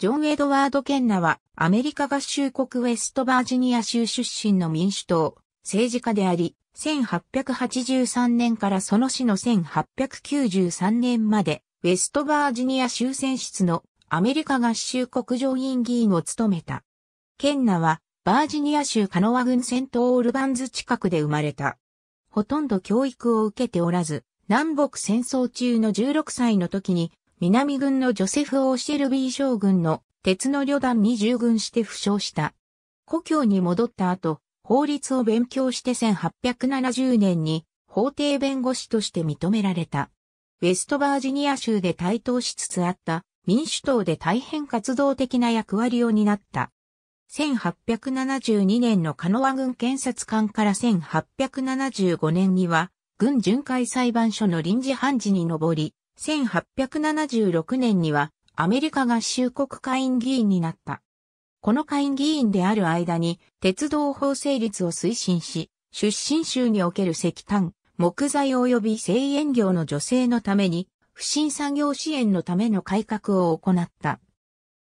ジョン・エドワード・ケンナは、アメリカ合衆国ウェストバージニア州出身の民主党、政治家であり、1883年からその死の1893年まで、ウェストバージニア州選出のアメリカ合衆国上院議員を務めた。ケンナは、バージニア州カノワ郡セントオールバンズ近くで生まれた。ほとんど教育を受けておらず、南北戦争中の16歳の時に南軍のジョセフ・オーシェルビー将軍の鉄の旅団に従軍して負傷した。故郷に戻った後、法律を勉強して1870年に法廷弁護士として認められた。ウェストバージニア州で台頭しつつあった民主党で大変活動的な役割を担った。1872年のカノア軍検察官から1875年には、軍巡回裁判所の臨時判事に上り、1876年にはアメリカ合衆国会員議員になった。この会員議員である間に鉄道法成立を推進し、出身州における石炭、木材及び製塩業の女性のために、不審産業支援のための改革を行った。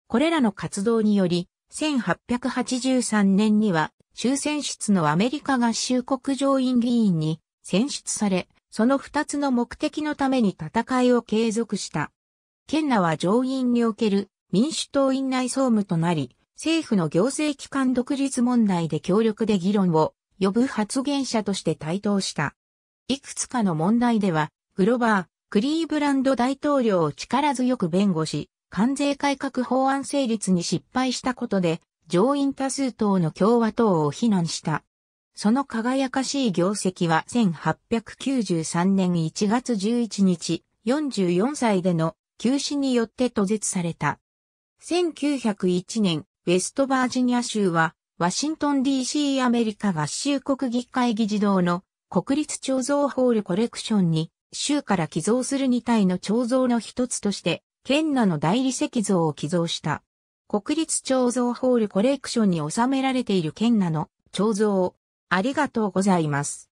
これらの活動により、1883年には、終戦室のアメリカ合衆国上院議員に選出され、その二つの目的のために戦いを継続した。県ナは上院における民主党院内総務となり、政府の行政機関独立問題で協力で議論を呼ぶ発言者として台頭した。いくつかの問題では、グロバー、クリーブランド大統領を力強く弁護し、関税改革法案成立に失敗したことで、上院多数党の共和党を非難した。その輝かしい業績は1893年1月11日、44歳での休止によって途絶された。1901年、ウェストバージニア州は、ワシントン DC アメリカ合衆国議会議事堂の国立彫像ホールコレクションに、州から寄贈する2体の彫像の一つとして、県内の大理石像を寄贈した。国立彫像ホールコレクションに収められている県内の彫像ありがとうございます。